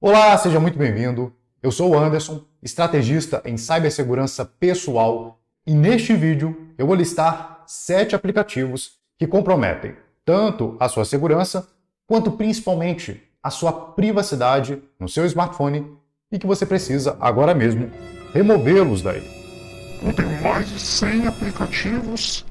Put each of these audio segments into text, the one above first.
Olá, seja muito bem-vindo. Eu sou o Anderson, estrategista em cibersegurança pessoal, e neste vídeo eu vou listar sete aplicativos que comprometem tanto a sua segurança quanto principalmente a sua privacidade no seu smartphone e que você precisa agora mesmo removê-los daí. Eu tenho mais de 100 aplicativos.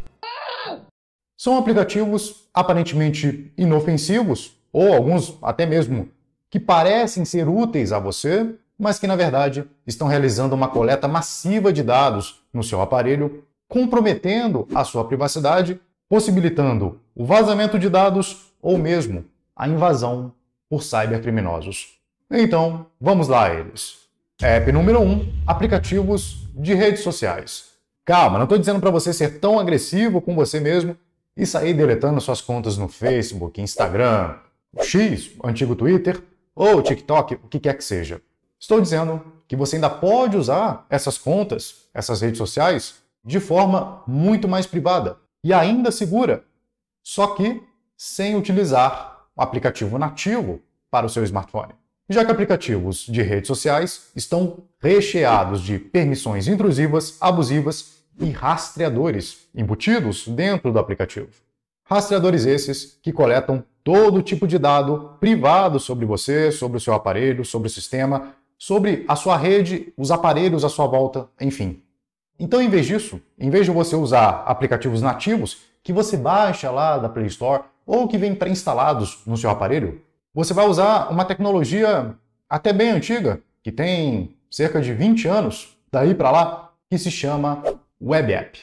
São aplicativos aparentemente inofensivos ou alguns até mesmo que parecem ser úteis a você, mas que na verdade estão realizando uma coleta massiva de dados no seu aparelho, comprometendo a sua privacidade, possibilitando o vazamento de dados ou mesmo a invasão por cybercriminosos. Então, vamos lá a eles. App número 1: um, aplicativos de redes sociais. Calma, não estou dizendo para você ser tão agressivo com você mesmo e sair deletando suas contas no Facebook, Instagram, X, antigo Twitter, ou TikTok, o que quer que seja. Estou dizendo que você ainda pode usar essas contas, essas redes sociais, de forma muito mais privada e ainda segura, só que sem utilizar o um aplicativo nativo para o seu smartphone. Já que aplicativos de redes sociais estão recheados de permissões intrusivas, abusivas e rastreadores embutidos dentro do aplicativo. Rastreadores esses que coletam todo tipo de dado privado sobre você, sobre o seu aparelho, sobre o sistema, sobre a sua rede, os aparelhos à sua volta, enfim. Então, em vez disso, em vez de você usar aplicativos nativos que você baixa lá da Play Store ou que vêm pré-instalados no seu aparelho, você vai usar uma tecnologia até bem antiga, que tem cerca de 20 anos daí para lá, que se chama Web App.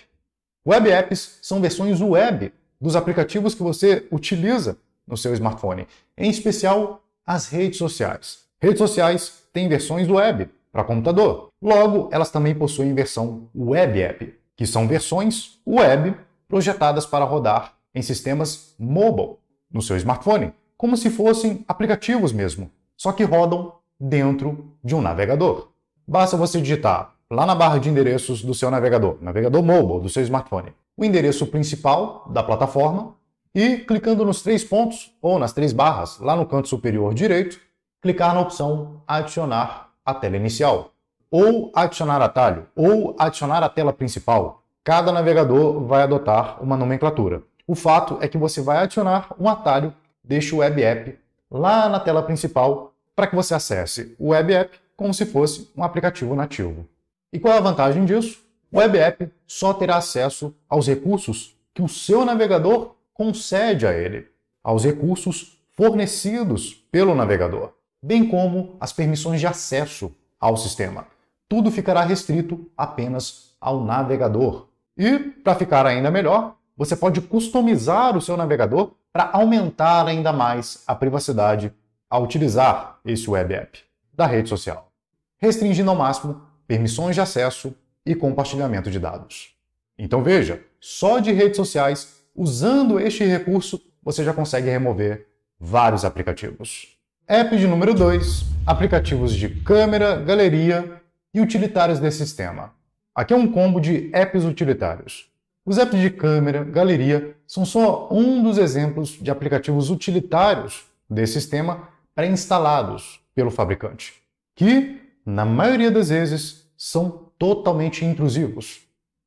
Web Apps são versões web dos aplicativos que você utiliza no seu smartphone, em especial as redes sociais. Redes sociais têm versões web para computador. Logo, elas também possuem versão web app, que são versões web projetadas para rodar em sistemas mobile no seu smartphone, como se fossem aplicativos mesmo, só que rodam dentro de um navegador. Basta você digitar lá na barra de endereços do seu navegador, navegador mobile do seu smartphone, o endereço principal da plataforma e clicando nos três pontos ou nas três barras lá no canto superior direito, clicar na opção adicionar a tela inicial, ou adicionar atalho, ou adicionar a tela principal. Cada navegador vai adotar uma nomenclatura. O fato é que você vai adicionar um atalho deste web app lá na tela principal para que você acesse o web app como se fosse um aplicativo nativo. E qual é a vantagem disso? O web app só terá acesso aos recursos que o seu navegador concede a ele, aos recursos fornecidos pelo navegador, bem como as permissões de acesso ao sistema. Tudo ficará restrito apenas ao navegador. E, para ficar ainda melhor, você pode customizar o seu navegador para aumentar ainda mais a privacidade ao utilizar esse web app da rede social, restringindo ao máximo permissões de acesso e compartilhamento de dados. Então veja, só de redes sociais Usando este recurso, você já consegue remover vários aplicativos. App de número 2, aplicativos de câmera, galeria e utilitários desse sistema. Aqui é um combo de apps utilitários. Os apps de câmera, galeria, são só um dos exemplos de aplicativos utilitários desse sistema pré-instalados pelo fabricante, que, na maioria das vezes, são totalmente intrusivos,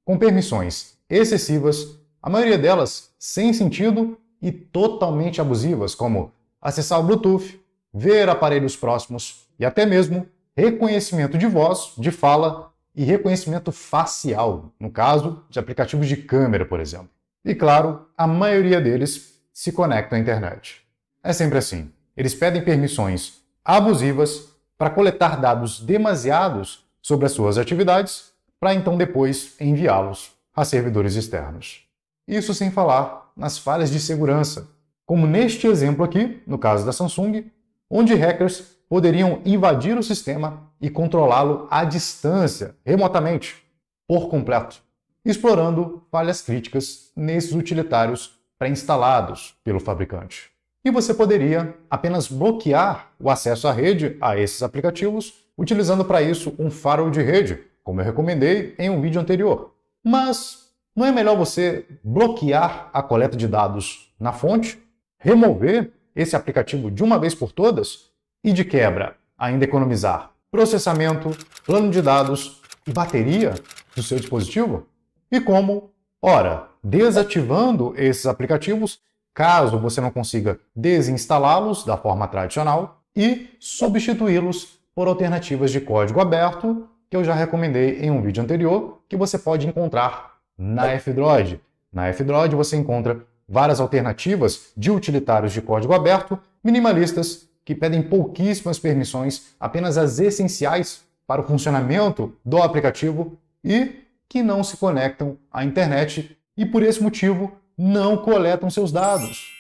com permissões excessivas a maioria delas sem sentido e totalmente abusivas, como acessar o Bluetooth, ver aparelhos próximos e até mesmo reconhecimento de voz, de fala e reconhecimento facial, no caso de aplicativos de câmera, por exemplo. E claro, a maioria deles se conecta à internet. É sempre assim. Eles pedem permissões abusivas para coletar dados demasiados sobre as suas atividades, para então depois enviá-los a servidores externos. Isso sem falar nas falhas de segurança, como neste exemplo aqui, no caso da Samsung, onde hackers poderiam invadir o sistema e controlá-lo à distância, remotamente, por completo, explorando falhas críticas nesses utilitários pré-instalados pelo fabricante. E você poderia apenas bloquear o acesso à rede a esses aplicativos, utilizando para isso um firewall de rede, como eu recomendei em um vídeo anterior. Mas não é melhor você bloquear a coleta de dados na fonte, remover esse aplicativo de uma vez por todas e, de quebra, ainda economizar processamento, plano de dados e bateria do seu dispositivo? E como? Ora, desativando esses aplicativos, caso você não consiga desinstalá-los da forma tradicional e substituí-los por alternativas de código aberto que eu já recomendei em um vídeo anterior, que você pode encontrar na F-Droid. Na F-Droid você encontra várias alternativas de utilitários de código aberto, minimalistas, que pedem pouquíssimas permissões, apenas as essenciais para o funcionamento do aplicativo e que não se conectam à internet e por esse motivo não coletam seus dados.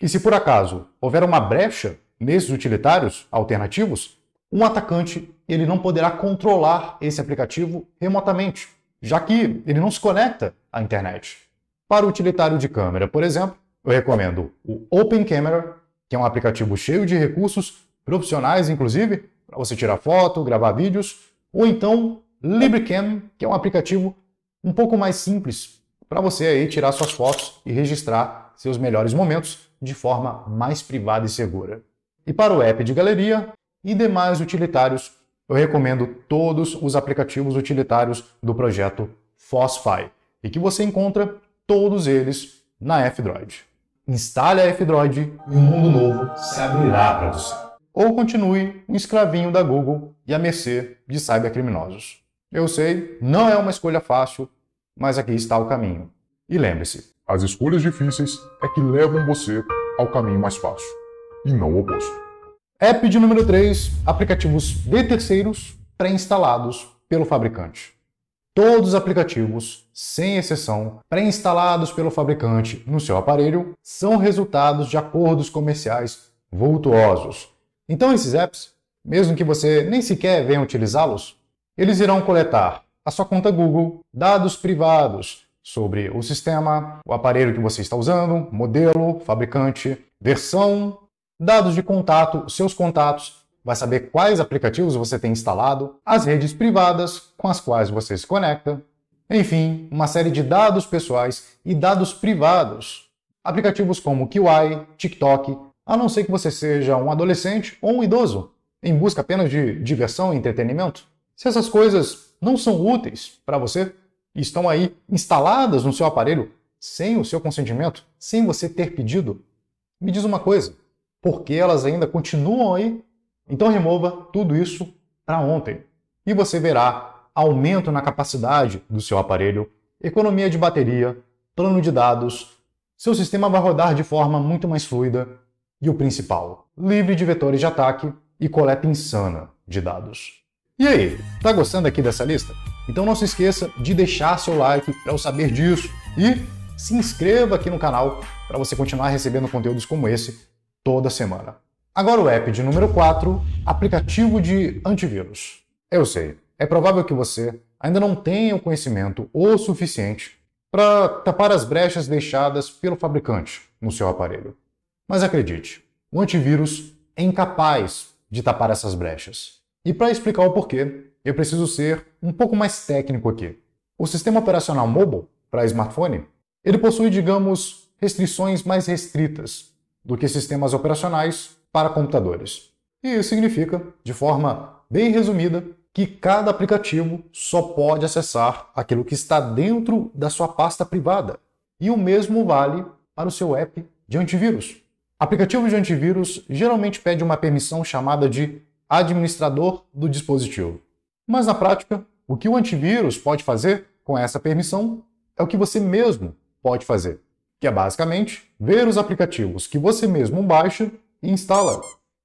E se por acaso houver uma brecha nesses utilitários alternativos, um atacante ele não poderá controlar esse aplicativo remotamente já que ele não se conecta à internet. Para o utilitário de câmera, por exemplo, eu recomendo o Open Camera, que é um aplicativo cheio de recursos profissionais, inclusive, para você tirar foto, gravar vídeos, ou então LibreCam, que é um aplicativo um pouco mais simples para você aí tirar suas fotos e registrar seus melhores momentos de forma mais privada e segura. E para o app de galeria e demais utilitários, eu recomendo todos os aplicativos utilitários do projeto Fosfy e que você encontra todos eles na F-Droid. Instale a F-Droid e um mundo novo se abrirá para você. Ou continue um escravinho da Google e a mercê de cybercriminosos. Eu sei, não é uma escolha fácil, mas aqui está o caminho. E lembre-se, as escolhas difíceis é que levam você ao caminho mais fácil, e não o oposto. App de número 3, aplicativos de terceiros pré-instalados pelo fabricante. Todos os aplicativos, sem exceção, pré-instalados pelo fabricante no seu aparelho são resultados de acordos comerciais vultuosos. Então, esses apps, mesmo que você nem sequer venha utilizá-los, eles irão coletar a sua conta Google, dados privados sobre o sistema, o aparelho que você está usando, modelo, fabricante, versão dados de contato, seus contatos, vai saber quais aplicativos você tem instalado, as redes privadas com as quais você se conecta, enfim, uma série de dados pessoais e dados privados. Aplicativos como QI, TikTok, a não ser que você seja um adolescente ou um idoso, em busca apenas de diversão e entretenimento. Se essas coisas não são úteis para você e estão aí instaladas no seu aparelho sem o seu consentimento, sem você ter pedido, me diz uma coisa: porque elas ainda continuam aí. Então remova tudo isso para ontem e você verá aumento na capacidade do seu aparelho, economia de bateria, plano de dados, seu sistema vai rodar de forma muito mais fluida e o principal, livre de vetores de ataque e coleta insana de dados. E aí, tá gostando aqui dessa lista? Então não se esqueça de deixar seu like para eu saber disso e se inscreva aqui no canal para você continuar recebendo conteúdos como esse toda semana. Agora o app de número 4, aplicativo de antivírus. Eu sei, é provável que você ainda não tenha o conhecimento o suficiente para tapar as brechas deixadas pelo fabricante no seu aparelho. Mas acredite, o antivírus é incapaz de tapar essas brechas. E para explicar o porquê, eu preciso ser um pouco mais técnico aqui. O sistema operacional mobile para smartphone, ele possui, digamos, restrições mais restritas do que sistemas operacionais para computadores. E isso significa, de forma bem resumida, que cada aplicativo só pode acessar aquilo que está dentro da sua pasta privada. E o mesmo vale para o seu app de antivírus. Aplicativos de antivírus geralmente pedem uma permissão chamada de administrador do dispositivo. Mas na prática, o que o antivírus pode fazer com essa permissão é o que você mesmo pode fazer que é basicamente ver os aplicativos que você mesmo baixa e instala.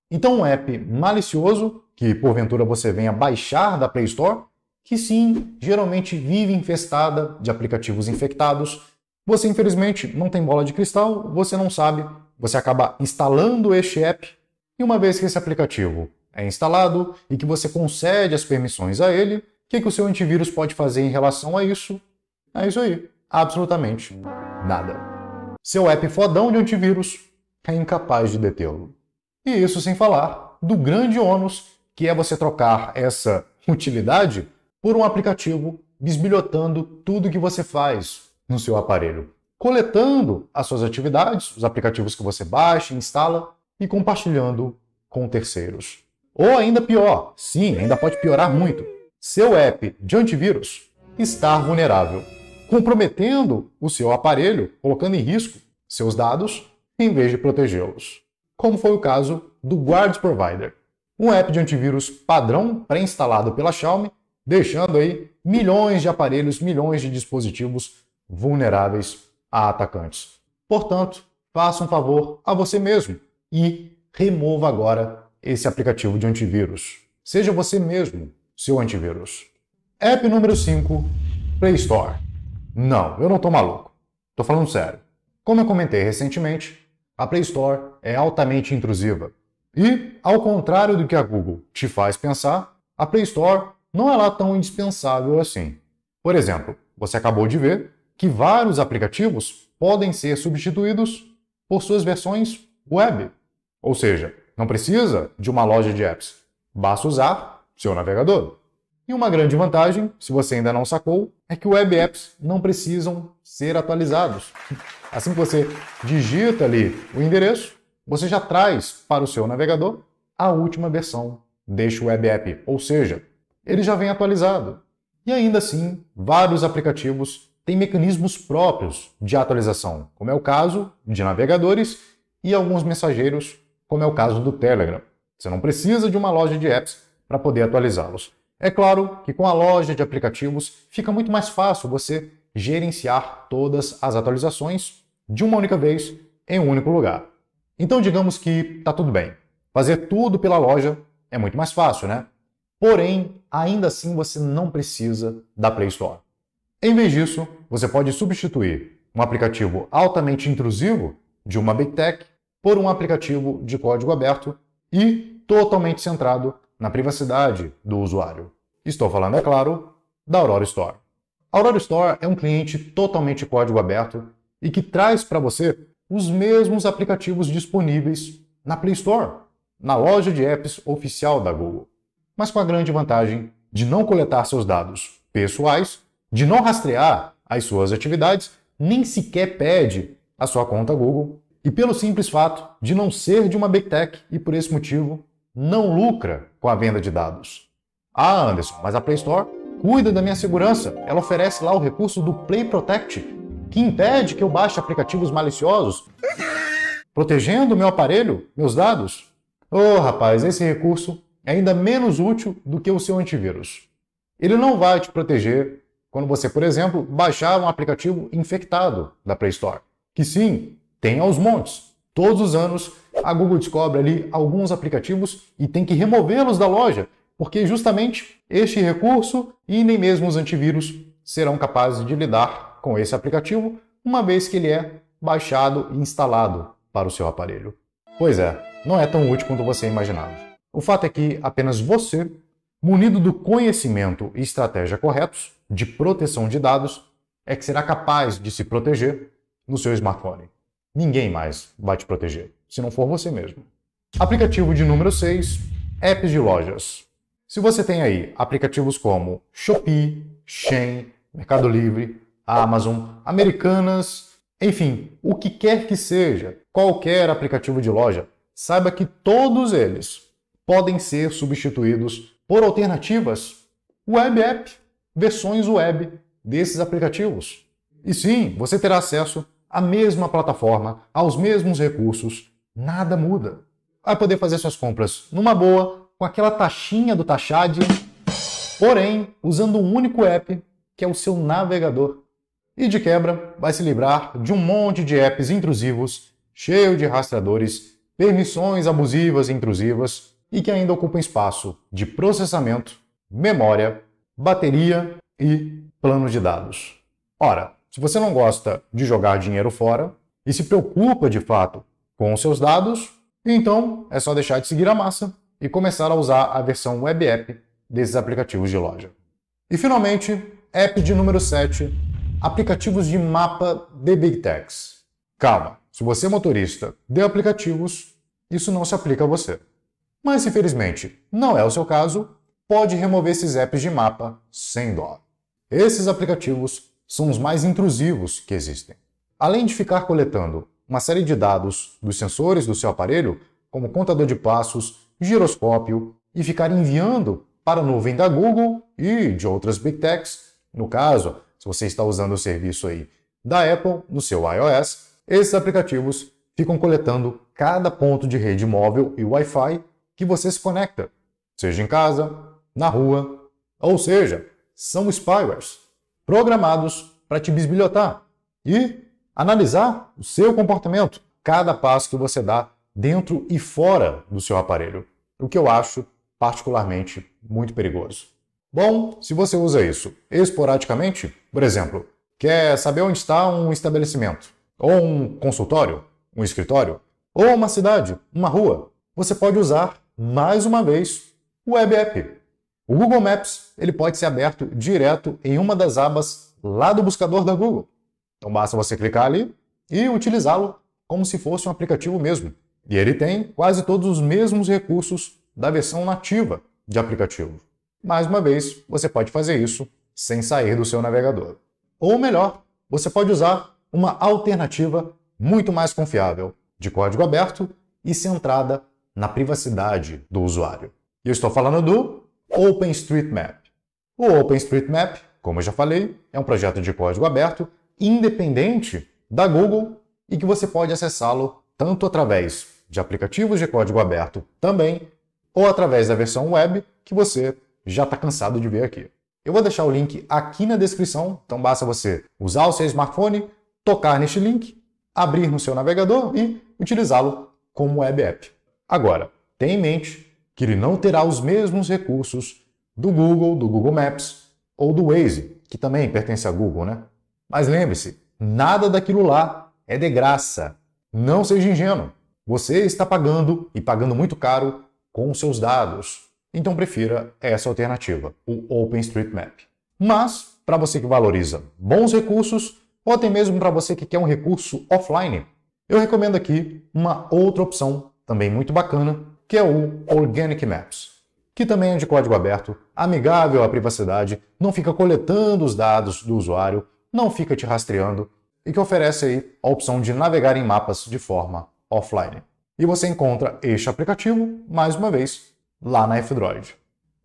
Então, um app malicioso, que porventura você venha baixar da Play Store, que sim, geralmente vive infestada de aplicativos infectados. Você, infelizmente, não tem bola de cristal, você não sabe, você acaba instalando este app, e uma vez que esse aplicativo é instalado e que você concede as permissões a ele, o que, que o seu antivírus pode fazer em relação a isso? É isso aí, absolutamente nada. Seu app fodão de antivírus é incapaz de detê-lo. E isso sem falar do grande ônus que é você trocar essa utilidade por um aplicativo bisbilhotando tudo que você faz no seu aparelho, coletando as suas atividades, os aplicativos que você baixa, instala e compartilhando com terceiros. Ou ainda pior, sim, ainda pode piorar muito. Seu app de antivírus está vulnerável comprometendo o seu aparelho, colocando em risco seus dados em vez de protegê-los. Como foi o caso do Guard Provider, um app de antivírus padrão pré-instalado pela Xiaomi, deixando aí milhões de aparelhos, milhões de dispositivos vulneráveis a atacantes. Portanto, faça um favor a você mesmo e remova agora esse aplicativo de antivírus. Seja você mesmo seu antivírus. App número 5, Play Store. Não, eu não tô maluco. Tô falando sério. Como eu comentei recentemente, a Play Store é altamente intrusiva. E, ao contrário do que a Google te faz pensar, a Play Store não é lá tão indispensável assim. Por exemplo, você acabou de ver que vários aplicativos podem ser substituídos por suas versões web. Ou seja, não precisa de uma loja de apps, basta usar seu navegador. E uma grande vantagem, se você ainda não sacou, é que web apps não precisam ser atualizados. Assim que você digita ali o endereço, você já traz para o seu navegador a última versão deste web app, ou seja, ele já vem atualizado. E ainda assim, vários aplicativos têm mecanismos próprios de atualização, como é o caso de navegadores e alguns mensageiros, como é o caso do Telegram. Você não precisa de uma loja de apps para poder atualizá-los. É claro que com a loja de aplicativos fica muito mais fácil você gerenciar todas as atualizações de uma única vez em um único lugar. Então digamos que está tudo bem. Fazer tudo pela loja é muito mais fácil, né? Porém, ainda assim você não precisa da Play Store. Em vez disso, você pode substituir um aplicativo altamente intrusivo de uma Big Tech por um aplicativo de código aberto e totalmente centrado na privacidade do usuário. Estou falando, é claro, da Aurora Store. A Aurora Store é um cliente totalmente código aberto e que traz para você os mesmos aplicativos disponíveis na Play Store, na loja de apps oficial da Google, mas com a grande vantagem de não coletar seus dados pessoais, de não rastrear as suas atividades, nem sequer pede a sua conta Google, e pelo simples fato de não ser de uma Big Tech e por esse motivo não lucra com a venda de dados. Ah, Anderson, mas a Play Store cuida da minha segurança. Ela oferece lá o recurso do Play Protect, que impede que eu baixe aplicativos maliciosos, protegendo meu aparelho, meus dados. Ô oh, rapaz, esse recurso é ainda menos útil do que o seu antivírus. Ele não vai te proteger quando você, por exemplo, baixar um aplicativo infectado da Play Store, que sim, tem aos montes. Todos os anos, a Google descobre ali alguns aplicativos e tem que removê-los da loja, porque justamente este recurso e nem mesmo os antivírus serão capazes de lidar com esse aplicativo, uma vez que ele é baixado e instalado para o seu aparelho. Pois é, não é tão útil quanto você imaginava. O fato é que apenas você, munido do conhecimento e estratégia corretos de proteção de dados, é que será capaz de se proteger no seu smartphone. Ninguém mais vai te proteger, se não for você mesmo. Aplicativo de número 6, apps de lojas. Se você tem aí aplicativos como Shopee, Shein, Mercado Livre, Amazon, Americanas, enfim, o que quer que seja, qualquer aplicativo de loja, saiba que todos eles podem ser substituídos por alternativas web app, versões web desses aplicativos. E sim, você terá acesso à mesma plataforma, aos mesmos recursos, nada muda. Vai poder fazer suas compras numa boa, com aquela taxinha do Taxad, porém usando um único app que é o seu navegador. E de quebra, vai se livrar de um monte de apps intrusivos, cheio de rastreadores, permissões abusivas e intrusivas e que ainda ocupam espaço de processamento, memória, bateria e plano de dados. Ora, se você não gosta de jogar dinheiro fora e se preocupa de fato com os seus dados, então é só deixar de seguir a massa e começar a usar a versão web app desses aplicativos de loja. E finalmente, app de número 7, aplicativos de mapa de Big Techs. Calma, se você é motorista de aplicativos, isso não se aplica a você. Mas infelizmente não é o seu caso, pode remover esses apps de mapa sem dó. Esses aplicativos são os mais intrusivos que existem. Além de ficar coletando uma série de dados dos sensores do seu aparelho, como contador de passos, giroscópio, e ficar enviando para a nuvem da Google e de outras Big Techs, no caso, se você está usando o serviço aí da Apple no seu iOS, esses aplicativos ficam coletando cada ponto de rede móvel e Wi-Fi que você se conecta, seja em casa, na rua, ou seja, são spywares programados para te bisbilhotar e analisar o seu comportamento, cada passo que você dá dentro e fora do seu aparelho, o que eu acho particularmente muito perigoso. Bom, se você usa isso esporadicamente, por exemplo, quer saber onde está um estabelecimento, ou um consultório, um escritório, ou uma cidade, uma rua, você pode usar mais uma vez o Web App o Google Maps ele pode ser aberto direto em uma das abas lá do buscador da Google. Então basta você clicar ali e utilizá-lo como se fosse um aplicativo mesmo. E ele tem quase todos os mesmos recursos da versão nativa de aplicativo. Mais uma vez, você pode fazer isso sem sair do seu navegador. Ou melhor, você pode usar uma alternativa muito mais confiável, de código aberto e centrada na privacidade do usuário. E eu estou falando do OpenStreetMap. O OpenStreetMap, como eu já falei, é um projeto de código aberto, independente da Google e que você pode acessá-lo tanto através de aplicativos de código aberto também, ou através da versão web que você já está cansado de ver aqui. Eu vou deixar o link aqui na descrição, então basta você usar o seu smartphone, tocar neste link, abrir no seu navegador e utilizá-lo como web app. Agora, tenha em mente que ele não terá os mesmos recursos do Google, do Google Maps ou do Waze, que também pertence a Google, né? Mas lembre-se, nada daquilo lá é de graça. Não seja ingênuo. Você está pagando e pagando muito caro com seus dados. Então prefira essa alternativa, o OpenStreetMap. Mas para você que valoriza bons recursos ou até mesmo para você que quer um recurso offline, eu recomendo aqui uma outra opção também muito bacana, que é o Organic Maps, que também é de código aberto, amigável à privacidade, não fica coletando os dados do usuário, não fica te rastreando e que oferece aí a opção de navegar em mapas de forma offline. E você encontra este aplicativo, mais uma vez, lá na F-Droid.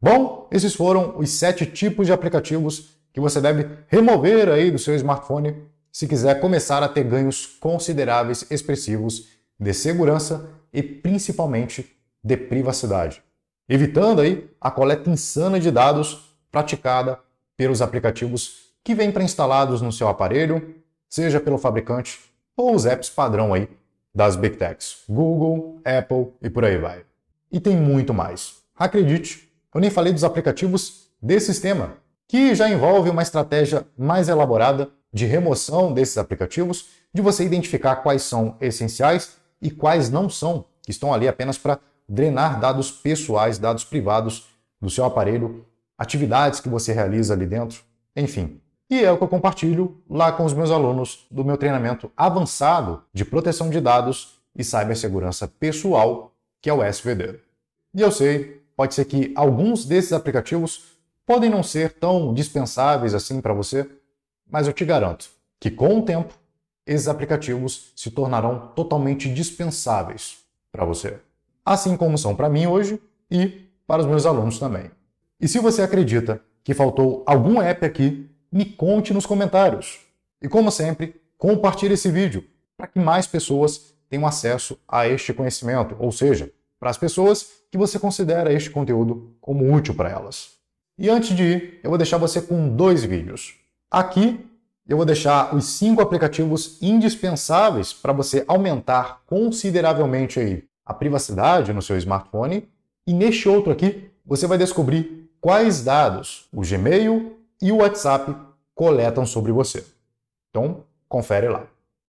Bom, esses foram os sete tipos de aplicativos que você deve remover aí do seu smartphone se quiser começar a ter ganhos consideráveis, expressivos de segurança e principalmente de privacidade, evitando aí a coleta insana de dados praticada pelos aplicativos que vêm pré-instalados no seu aparelho, seja pelo fabricante ou os apps padrão aí das Big Techs, Google, Apple e por aí vai. E tem muito mais. Acredite, eu nem falei dos aplicativos desse sistema, que já envolve uma estratégia mais elaborada de remoção desses aplicativos, de você identificar quais são essenciais e quais não são, que estão ali apenas para drenar dados pessoais, dados privados do seu aparelho, atividades que você realiza ali dentro, enfim. E é o que eu compartilho lá com os meus alunos do meu treinamento avançado de proteção de dados e cibersegurança pessoal, que é o SVD. E eu sei, pode ser que alguns desses aplicativos podem não ser tão dispensáveis assim para você, mas eu te garanto que com o tempo esses aplicativos se tornarão totalmente dispensáveis para você assim como são para mim hoje e para os meus alunos também. E se você acredita que faltou algum app aqui, me conte nos comentários. E como sempre, compartilhe esse vídeo para que mais pessoas tenham acesso a este conhecimento, ou seja, para as pessoas que você considera este conteúdo como útil para elas. E antes de ir, eu vou deixar você com dois vídeos. Aqui eu vou deixar os cinco aplicativos indispensáveis para você aumentar consideravelmente aí a privacidade no seu smartphone. E neste outro aqui, você vai descobrir quais dados o Gmail e o WhatsApp coletam sobre você. Então, confere lá.